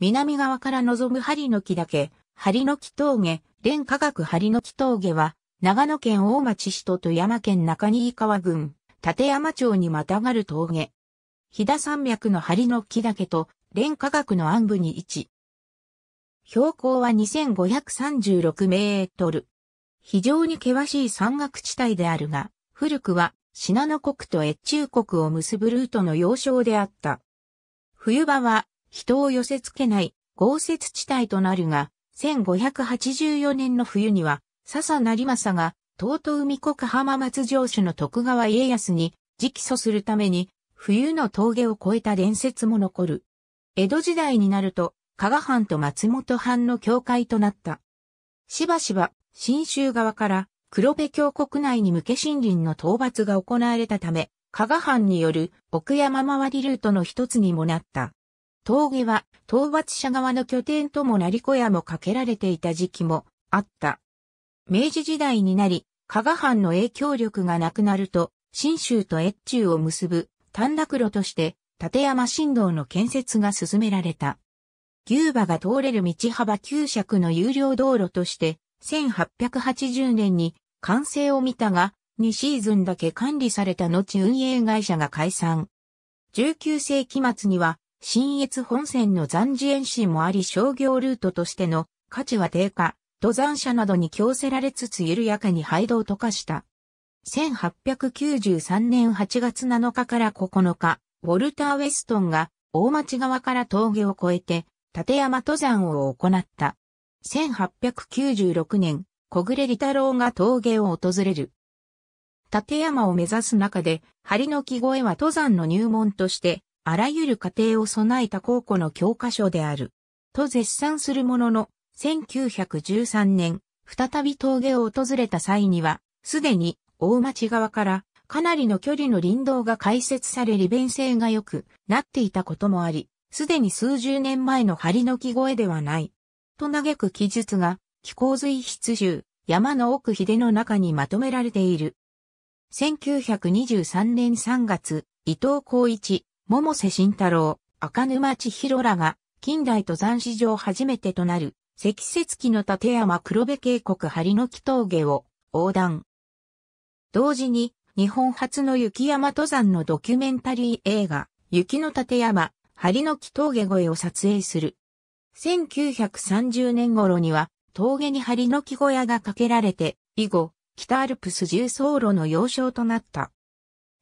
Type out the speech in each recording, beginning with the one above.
南側から望む針の木岳、針の木峠、連科学針の木峠は、長野県大町市と富山県中新川郡、立山町にまたがる峠。飛騨山脈の針の木岳と、連科学の暗部に位置。標高は2536メートル。非常に険しい山岳地帯であるが、古くは信濃国と越中国を結ぶルートの要衝であった。冬場は人を寄せ付けない豪雪地帯となるが、1584年の冬には、笹成政が、東都海国浜松城主の徳川家康に直訴するために、冬の峠を越えた伝説も残る。江戸時代になると、加賀藩と松本藩の境界となった。しばしば、新州側から、黒部峡国内に向け森林の討伐が行われたため、加賀藩による奥山回りルートの一つにもなった。峠は討伐者側の拠点とも成小屋もかけられていた時期もあった。明治時代になり、加賀藩の影響力がなくなると、新州と越中を結ぶ短絡路として立山新道の建設が進められた。牛馬が通れる道幅9尺の有料道路として、1880年に完成を見たが、2シーズンだけ管理された後運営会社が解散。19世紀末には新越本線の残次延伸もあり商業ルートとしての価値は低下、登山者などに強制られつつ緩やかに廃道と化した。1893年8月7日から9日、ウォルター・ウェストンが大町側から峠を越えて立山登山を行った。1896年、小暮利太郎が峠を訪れる。立山を目指す中で、針の木越えは登山の入門としてあらゆる過程を備えた高校の教科書である。と絶賛するものの、1913年、再び峠を訪れた際には、すでに大町側からかなりの距離の林道が開設され利便性が良くなっていたこともあり、すでに数十年前の張りの木越えではない。と嘆く記述が、気候随筆集、山の奥秀の中にまとめられている。1923年3月、伊藤光一、桃瀬慎太郎、赤沼千尋らが、近代登山史上初めてとなる、積雪期の立山黒部渓谷張の木峠を横断。同時に、日本初の雪山登山のドキュメンタリー映画、雪の立山、張の木峠越えを撮影する。1930年頃には、峠に張の木小屋が架けられて、以後、北アルプス重走路の要衝となった。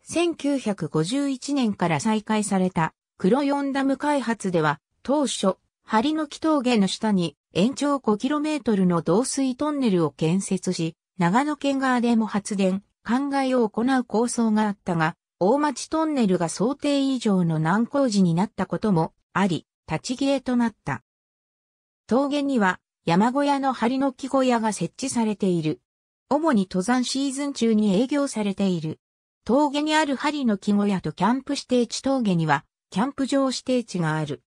1951年から再開された黒四ダム開発では、当初、針の木峠の下に延長 5km の導水トンネルを建設し、長野県側でも発電、灌漑を行う構想があったが、大町トンネルが想定以上の難工事になったこともあり、立ち消えとなった。峠には山小屋の針の木小屋が設置されている。主に登山シーズン中に営業されている。峠にある針の木小屋とキャンプ指定地峠には、キャンプ場指定地がある。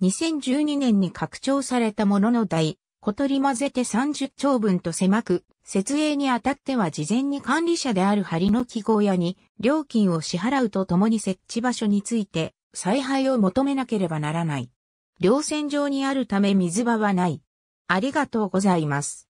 2012年に拡張されたものの台、小鳥混ぜて30丁分と狭く、設営にあたっては事前に管理者である針の木小屋に料金を支払うとともに設置場所について采配を求めなければならない。稜線上にあるため水場はない。ありがとうございます。